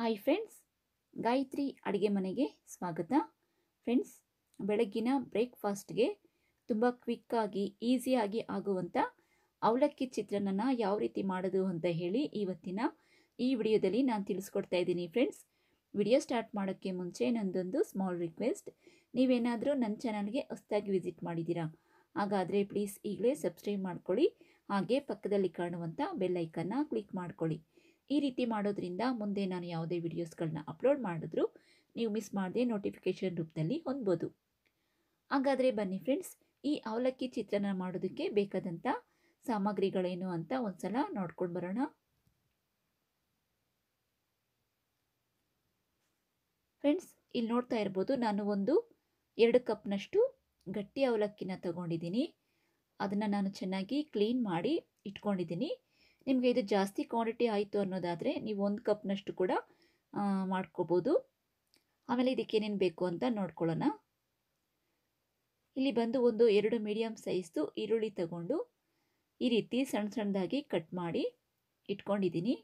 hi friends Gayatri ಅಡುಗೆ ಮನೆಗೆ ಸ್ವಾಗತ ಫ್ರೆಂಡ್ಸ್ ಬೆಳಗ್ಗಿನ ಬ್ರೇಕ್ಫಾಸ್ಟ್ಗೆ ತುಂಬ ಕ್ವಿಕ್ಕಾಗಿ ಈಸಿಯಾಗಿ ಆಗುವಂಥ ಅವಲಕ್ಕಿ ಚಿತ್ರಾನ್ನನ ಯಾವ ರೀತಿ ಮಾಡೋದು ಅಂತ ಹೇಳಿ ಇವತ್ತಿನ ಈ ವಿಡಿಯೋದಲ್ಲಿ ನಾನು ತಿಳಿಸ್ಕೊಡ್ತಾ ಇದ್ದೀನಿ ಫ್ರೆಂಡ್ಸ್ ವಿಡಿಯೋ ಸ್ಟಾರ್ಟ್ ಮಾಡೋಕ್ಕೆ ಮುಂಚೆ ನಂದೊಂದು ಸ್ಮಾಲ್ ರಿಕ್ವೆಸ್ಟ್ ನೀವೇನಾದರೂ ನನ್ನ ಚಾನಲ್ಗೆ ಹೊಸದಾಗಿ ವಿಸಿಟ್ ಮಾಡಿದ್ದೀರಾ ಹಾಗಾದರೆ ಪ್ಲೀಸ್ ಈಗಲೇ ಸಬ್ಸ್ಕ್ರೈಬ್ ಮಾಡ್ಕೊಳ್ಳಿ ಹಾಗೆ ಪಕ್ಕದಲ್ಲಿ ಕಾಣುವಂಥ ಬೆಲ್ಲೈಕನ್ನ ಕ್ಲಿಕ್ ಮಾಡ್ಕೊಳ್ಳಿ ಈ ರೀತಿ ಮಾಡೋದ್ರಿಂದ ಮುಂದೆ ನಾನು ಯಾವುದೇ ವಿಡಿಯೋಸ್ಗಳನ್ನ ಅಪ್ಲೋಡ್ ಮಾಡಿದ್ರೂ ನೀವು ಮಿಸ್ ಮಾಡದೆ ನೋಟಿಫಿಕೇಷನ್ ರೂಪದಲ್ಲಿ ಹೊಂದ್ಬೋದು ಹಾಗಾದರೆ ಬನ್ನಿ ಫ್ರೆಂಡ್ಸ್ ಈ ಅವಲಕ್ಕಿ ಚಿತ್ರಣ ಮಾಡೋದಕ್ಕೆ ಬೇಕಾದಂಥ ಸಾಮಗ್ರಿಗಳೇನು ಅಂತ ಒಂದ್ಸಲ ನೋಡ್ಕೊಂಡು ಬರೋಣ ಫ್ರೆಂಡ್ಸ್ ಇಲ್ಲಿ ನೋಡ್ತಾ ಇರ್ಬೋದು ನಾನು ಒಂದು ಎರಡು ಕಪ್ನಷ್ಟು ಗಟ್ಟಿ ಅವಲಕ್ಕಿನ ತಗೊಂಡಿದ್ದೀನಿ ಅದನ್ನು ನಾನು ಚೆನ್ನಾಗಿ ಕ್ಲೀನ್ ಮಾಡಿ ಇಟ್ಕೊಂಡಿದ್ದೀನಿ ನಿಮಗೆ ಇದು ಜಾಸ್ತಿ ಕ್ವಾಂಟಿಟಿ ಆಯಿತು ಅನ್ನೋದಾದರೆ ನೀವು ಒಂದು ಕಪ್ನಷ್ಟು ಕೂಡ ಮಾಡ್ಕೋಬೋದು ಆಮೇಲೆ ಇದಕ್ಕೆ ಏನೇನು ಬೇಕು ಅಂತ ನೋಡ್ಕೊಳ್ಳೋಣ ಇಲ್ಲಿ ಬಂದು ಒಂದು ಎರಡು ಮೀಡಿಯಮ್ ಸೈಜ್ದು ಈರುಳ್ಳಿ ತಗೊಂಡು ಈ ರೀತಿ ಸಣ್ಣ ಸಣ್ಣದಾಗಿ ಕಟ್ ಮಾಡಿ ಇಟ್ಕೊಂಡಿದ್ದೀನಿ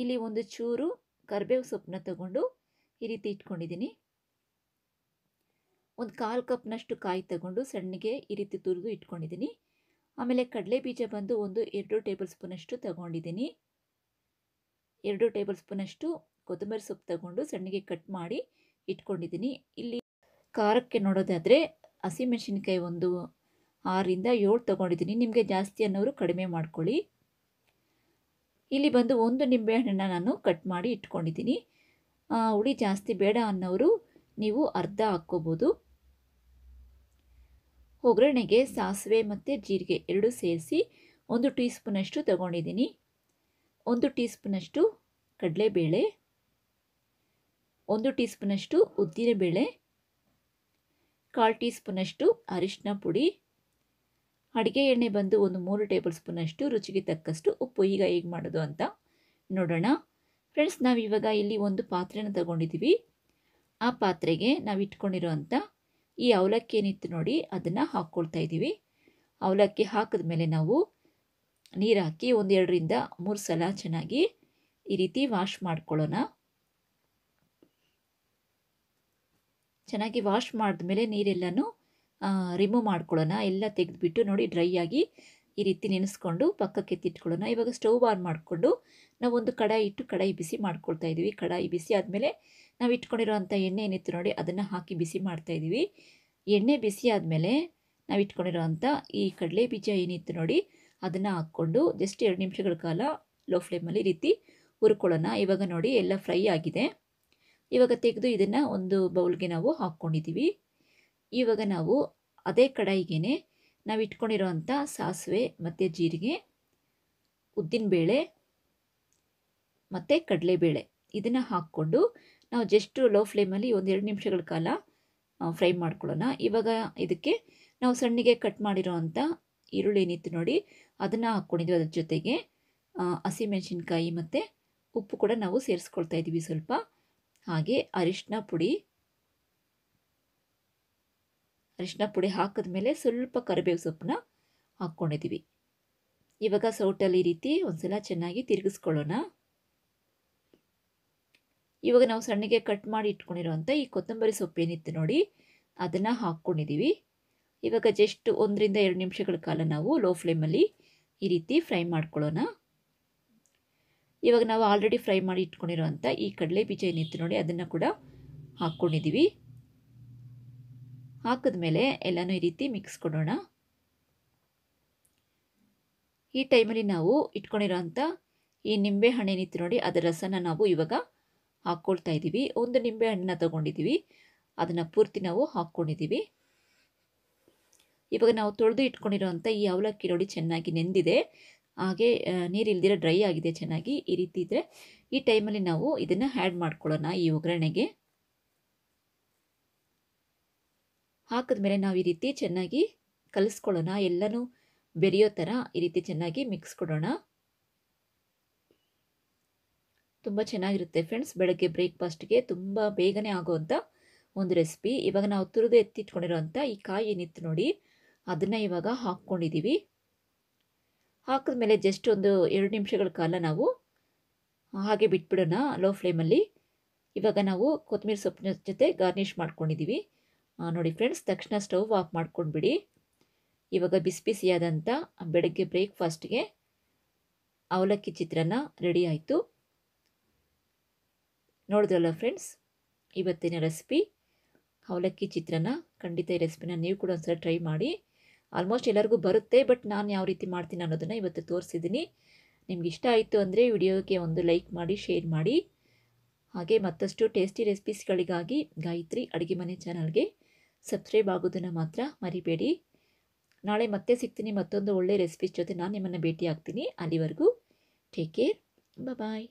ಇಲ್ಲಿ ಒಂದು ಚೂರು ಕರಿಬೇವು ಸೊಪ್ಪನ್ನ ತಗೊಂಡು ಈ ರೀತಿ ಇಟ್ಕೊಂಡಿದ್ದೀನಿ ಒಂದು ಕಾಲು ಕಪ್ನಷ್ಟು ಕಾಯಿ ತಗೊಂಡು ಸಣ್ಣಗೆ ಈ ರೀತಿ ತುರಿದು ಇಟ್ಕೊಂಡಿದ್ದೀನಿ ಆಮೇಲೆ ಕಡಲೆ ಬೀಜ ಬಂದು ಒಂದು ಎರಡು ಟೇಬಲ್ ಸ್ಪೂನಷ್ಟು ತಗೊಂಡಿದ್ದೀನಿ ಎರಡು ಟೇಬಲ್ ಸ್ಪೂನಷ್ಟು ಕೊತ್ತಂಬರಿ ಸೊಪ್ಪು ತಗೊಂಡು ಸಣ್ಣಗೆ ಕಟ್ ಮಾಡಿ ಇಟ್ಕೊಂಡಿದ್ದೀನಿ ಇಲ್ಲಿ ಖಾರಕ್ಕೆ ನೋಡೋದಾದರೆ ಹಸಿಮೆಣಸಿನ್ಕಾಯಿ ಒಂದು ಆರರಿಂದ ಏಳು ತೊಗೊಂಡಿದ್ದೀನಿ ನಿಮಗೆ ಜಾಸ್ತಿ ಅನ್ನೋರು ಕಡಿಮೆ ಮಾಡ್ಕೊಳ್ಳಿ ಇಲ್ಲಿ ಬಂದು ಒಂದು ನಿಂಬೆಹಣ್ಣನ್ನು ನಾನು ಕಟ್ ಮಾಡಿ ಇಟ್ಕೊಂಡಿದ್ದೀನಿ ಹುಳಿ ಜಾಸ್ತಿ ಬೇಡ ಅನ್ನೋರು ನೀವು ಅರ್ಧ ಹಾಕ್ಕೋಬೋದು ಒಗ್ಗರಣೆಗೆ ಸಾಸಿವೆ ಮತ್ತು ಜೀರಿಗೆ ಎರಡೂ ಸೇರಿಸಿ ಒಂದು ಟೀ ಸ್ಪೂನಷ್ಟು ತಗೊಂಡಿದ್ದೀನಿ ಒಂದು ಟೀ ಸ್ಪೂನಷ್ಟು ಕಡಲೆಬೇಳೆ ಒಂದು ಟೀ ಸ್ಪೂನಷ್ಟು ಉದ್ದಿನಬೇಳೆ ಕಾಲು ಟೀ ಸ್ಪೂನಷ್ಟು ಅರಿಶಿನ ಪುಡಿ ಅಡುಗೆ ಎಣ್ಣೆ ಬಂದು ಒಂದು ಮೂರು ಟೇಬಲ್ ಸ್ಪೂನಷ್ಟು ರುಚಿಗೆ ತಕ್ಕಷ್ಟು ಉಪ್ಪು ಈಗ ಹೇಗೆ ಮಾಡೋದು ಅಂತ ನೋಡೋಣ ಫ್ರೆಂಡ್ಸ್ ನಾವಿವಾಗ ಇಲ್ಲಿ ಒಂದು ಪಾತ್ರೆನ ತಗೊಂಡಿದ್ದೀವಿ ಆ ಪಾತ್ರೆಗೆ ನಾವು ಇಟ್ಕೊಂಡಿರೋ ಅಂಥ ಈ ಅವಲಕ್ಕಿ ಏನಿತ್ತು ನೋಡಿ ಅದನ್ನು ಹಾಕ್ಕೊಳ್ತಾ ಇದ್ದೀವಿ ಅವಲಕ್ಕಿ ಹಾಕಿದ ಮೇಲೆ ನಾವು ನೀರು ಹಾಕಿ ಒಂದೆರಡರಿಂದ ಮೂರು ಸಲ ಚೆನ್ನಾಗಿ ಈ ರೀತಿ ವಾಶ್ ಮಾಡ್ಕೊಳ್ಳೋಣ ಚೆನ್ನಾಗಿ ವಾಶ್ ಮಾಡಿದ್ಮೇಲೆ ನೀರೆಲ್ಲನೂ ರಿಮೂವ್ ಮಾಡ್ಕೊಳ್ಳೋಣ ಎಲ್ಲ ತೆಗೆದುಬಿಟ್ಟು ನೋಡಿ ಡ್ರೈ ಆಗಿ ಈ ರೀತಿ ನೆನೆಸ್ಕೊಂಡು ಪಕ್ಕಕ್ಕೆ ಎತ್ತಿಟ್ಕೊಳ್ಳೋಣ ಇವಾಗ ಸ್ಟೌವ್ ಆನ್ ಮಾಡಿಕೊಂಡು ನಾವೊಂದು ಕಡಾಯಿ ಇಟ್ಟು ಕಡಾಯಿ ಬಿಸಿ ಮಾಡ್ಕೊಳ್ತಾ ಇದ್ದೀವಿ ಕಡಾಯಿ ಬಿಸಿ ಆದಮೇಲೆ ನಾವು ಇಟ್ಕೊಂಡಿರೋವಂಥ ಎಣ್ಣೆ ಏನಿತ್ತು ನೋಡಿ ಅದನ್ನು ಹಾಕಿ ಬಿಸಿ ಮಾಡ್ತಾ ಇದ್ದೀವಿ ಎಣ್ಣೆ ಬಿಸಿ ಆದಮೇಲೆ ನಾವು ಇಟ್ಕೊಂಡಿರೋವಂಥ ಈ ಕಡಲೆ ಬೀಜ ಏನಿತ್ತು ನೋಡಿ ಅದನ್ನು ಹಾಕ್ಕೊಂಡು ಜಸ್ಟ್ ಎರಡು ನಿಮಿಷಗಳ ಕಾಲ ಲೋ ಫ್ಲೇಮಲ್ಲಿ ರೀತಿ ಹುರ್ಕೊಳ್ಳೋಣ ಇವಾಗ ನೋಡಿ ಎಲ್ಲ ಫ್ರೈ ಆಗಿದೆ ಇವಾಗ ತೆಗೆದು ಇದನ್ನು ಒಂದು ಬೌಲ್ಗೆ ನಾವು ಹಾಕ್ಕೊಂಡಿದ್ದೀವಿ ಇವಾಗ ನಾವು ಅದೇ ಕಡಾಯಿಗೆ ನಾವು ಇಟ್ಕೊಂಡಿರೋವಂಥ ಸಾಸಿವೆ ಮತ್ತು ಜೀರಿಗೆ ಉದ್ದಿನಬೇಳೆ ಮತ್ತು ಕಡಲೆಬೇಳೆ ಇದನ್ನು ಹಾಕ್ಕೊಂಡು ನಾವು ಜಸ್ಟ್ ಲೋ ಫ್ಲೇಮಲ್ಲಿ ಒಂದೆರಡು ನಿಮಿಷಗಳ ಕಾಲ ಫ್ರೈ ಮಾಡ್ಕೊಳ್ಳೋಣ ಇವಾಗ ಇದಕ್ಕೆ ನಾವು ಸಣ್ಣಗೆ ಕಟ್ ಮಾಡಿರೋ ಅಂಥ ಈರುಳ್ಳಿ ಏನಿತ್ತು ನೋಡಿ ಅದನ್ನು ಹಾಕ್ಕೊಂಡಿದ್ವಿ ಅದ್ರ ಜೊತೆಗೆ ಹಸಿಮೆಣಸಿನ್ಕಾಯಿ ಮತ್ತು ಉಪ್ಪು ಕೂಡ ನಾವು ಸೇರಿಸ್ಕೊಳ್ತಾ ಇದ್ದೀವಿ ಸ್ವಲ್ಪ ಹಾಗೆ ಅರಿಶಿನ ಪುಡಿ ಅರಿಶಿನ ಪುಡಿ ಹಾಕಿದ ಮೇಲೆ ಸ್ವಲ್ಪ ಕರಿಬೇವು ಸೊಪ್ಪನ್ನ ಹಾಕ್ಕೊಂಡಿದ್ದೀವಿ ಇವಾಗ ಸೌಟಲ್ಲಿ ಈ ರೀತಿ ಒಂದ್ಸಲ ಚೆನ್ನಾಗಿ ತಿರುಗಿಸ್ಕೊಳ್ಳೋಣ ಇವಾಗ ನಾವು ಸಣ್ಣಗೆ ಕಟ್ ಮಾಡಿ ಇಟ್ಕೊಂಡಿರೋವಂಥ ಈ ಕೊತ್ತಂಬರಿ ಸೊಪ್ಪು ಏನಿತ್ತು ನೋಡಿ ಅದನ್ನು ಹಾಕ್ಕೊಂಡಿದ್ದೀವಿ ಇವಾಗ ಜಸ್ಟ್ ಒಂದರಿಂದ ಎರಡು ನಿಮಿಷಗಳ ಕಾಲ ನಾವು ಲೋ ಫ್ಲೇಮಲ್ಲಿ ಈ ರೀತಿ ಫ್ರೈ ಮಾಡ್ಕೊಳ್ಳೋಣ ಇವಾಗ ನಾವು ಆಲ್ರೆಡಿ ಫ್ರೈ ಮಾಡಿ ಅಂಥ ಈ ಕಡಲೆ ಬೀಜ ಏನಿತ್ತು ನೋಡಿ ಅದನ್ನು ಕೂಡ ಹಾಕ್ಕೊಂಡಿದ್ದೀವಿ ಹಾಕಿದ ಮೇಲೆ ಎಲ್ಲನೂ ಈ ರೀತಿ ಮಿಕ್ಸ್ ಕೊಡೋಣ ಈ ಟೈಮಲ್ಲಿ ನಾವು ಇಟ್ಕೊಂಡಿರೋಂಥ ಈ ನಿಂಬೆ ಹಣ್ಣೇನಿತ್ತು ನೋಡಿ ಅದರ ರಸನ ನಾವು ಇವಾಗ ಹಾಕ್ಕೊಳ್ತಾ ಇದ್ದೀವಿ ಒಂದು ನಿಂಬೆ ಹಣ್ಣನ್ನ ತೊಗೊಂಡಿದ್ದೀವಿ ಅದನ್ನು ಪೂರ್ತಿ ನಾವು ಹಾಕ್ಕೊಂಡಿದ್ದೀವಿ ಇವಾಗ ನಾವು ತೊಳೆದು ಇಟ್ಕೊಂಡಿರೋಂಥ ಈ ಅವಲಕ್ಕಿ ನೋಡಿ ಚೆನ್ನಾಗಿ ನೆಂದಿದೆ ಹಾಗೆ ನೀರಿಲ್ದಿರ ಡ್ರೈ ಆಗಿದೆ ಚೆನ್ನಾಗಿ ಈ ರೀತಿ ಇದ್ದರೆ ಈ ಟೈಮಲ್ಲಿ ನಾವು ಇದನ್ನು ಆ್ಯಡ್ ಮಾಡ್ಕೊಳ್ಳೋಣ ಈ ಒಗ್ಗರಣೆಗೆ ಹಾಕಿದ್ಮೇಲೆ ನಾವು ಈ ರೀತಿ ಚೆನ್ನಾಗಿ ಕಲಿಸ್ಕೊಳ್ಳೋಣ ಎಲ್ಲನೂ ಬೆರೆಯೋ ಥರ ಈ ರೀತಿ ಚೆನ್ನಾಗಿ ಮಿಕ್ಸ್ ಕೊಡೋಣ ತುಂಬ ಚೆನ್ನಾಗಿರುತ್ತೆ ಫ್ರೆಂಡ್ಸ್ ಬೆಳಗ್ಗೆ ಬ್ರೇಕ್ಫಾಸ್ಟ್ಗೆ ತುಂಬ ಬೇಗನೆ ಆಗೋವಂಥ ಒಂದು ರೆಸಿಪಿ ಇವಾಗ ನಾವು ತುರಿದು ಎತ್ತಿಟ್ಕೊಂಡಿರೋಂಥ ಈ ಕಾಯಿ ಏನಿತ್ತು ನೋಡಿ ಅದನ್ನು ಇವಾಗ ಹಾಕ್ಕೊಂಡಿದ್ದೀವಿ ಹಾಕಿದ್ಮೇಲೆ ಜಸ್ಟ್ ಒಂದು ಎರಡು ನಿಮಿಷಗಳ ಕಾಲ ನಾವು ಹಾಗೆ ಬಿಟ್ಬಿಡೋಣ ಲೋ ಫ್ಲೇಮಲ್ಲಿ ಇವಾಗ ನಾವು ಕೊತ್ತಂಬರಿ ಸೊಪ್ಪಿನ ಜೊತೆ ಗಾರ್ನಿಷ್ ಮಾಡ್ಕೊಂಡಿದ್ದೀವಿ ನೋಡಿ ಫ್ರೆಂಡ್ಸ್ ತಕ್ಷಣ ಸ್ಟವ್ ಆಫ್ ಮಾಡ್ಕೊಂಡ್ಬಿಡಿ ಇವಾಗ ಬಿಸಿ ಬಿಸಿಯಾದಂಥ ಬೆಳಗ್ಗೆ ಬ್ರೇಕ್ಫಾಸ್ಟ್ಗೆ ಅವಲಕ್ಕಿ ಚಿತ್ರಾನ್ನ ರೆಡಿ ಆಯಿತು ನೋಡಿದ್ರಲ್ಲ ಫ್ರೆಂಡ್ಸ್ ಇವತ್ತಿನ ರೆಸಿಪಿ ಅವಲಕ್ಕಿ ಚಿತ್ರಾನ್ನ ಖಂಡಿತ ಈ ರೆಸಿಪಿನ ನೀವು ಕೂಡ ಒಂದ್ಸಲ ಟ್ರೈ ಮಾಡಿ ಆಲ್ಮೋಸ್ಟ್ ಎಲ್ಲರಿಗೂ ಬರುತ್ತೆ ಬಟ್ ನಾನು ಯಾವ ರೀತಿ ಮಾಡ್ತೀನಿ ಅನ್ನೋದನ್ನು ಇವತ್ತು ತೋರಿಸಿದ್ದೀನಿ ನಿಮ್ಗೆ ಇಷ್ಟ ಆಯಿತು ಅಂದರೆ ವಿಡಿಯೋಗೆ ಒಂದು ಲೈಕ್ ಮಾಡಿ ಶೇರ್ ಮಾಡಿ ಹಾಗೆ ಮತ್ತಷ್ಟು ಟೇಸ್ಟಿ ರೆಸಿಪೀಸ್ಗಳಿಗಾಗಿ ಗಾಯತ್ರಿ ಅಡುಗೆ ಮನೆ ಚಾನಲ್ಗೆ ಸಬ್ಸ್ಕ್ರೈಬ್ ಆಗೋದನ್ನು ಮಾತ್ರ ಮರಿಬೇಡಿ ನಾಳೆ ಮತ್ತೆ ಸಿಗ್ತೀನಿ ಮತ್ತೊಂದು ಒಳ್ಳೆ ರೆಸಿಪೀಸ್ ಜೊತೆ ನಾನು ನಿಮ್ಮನ್ನು ಭೇಟಿ ಆಗ್ತೀನಿ ಅಲ್ಲಿವರೆಗೂ ಟೇಕ್ ಕೇರ್ ಬಾಯ್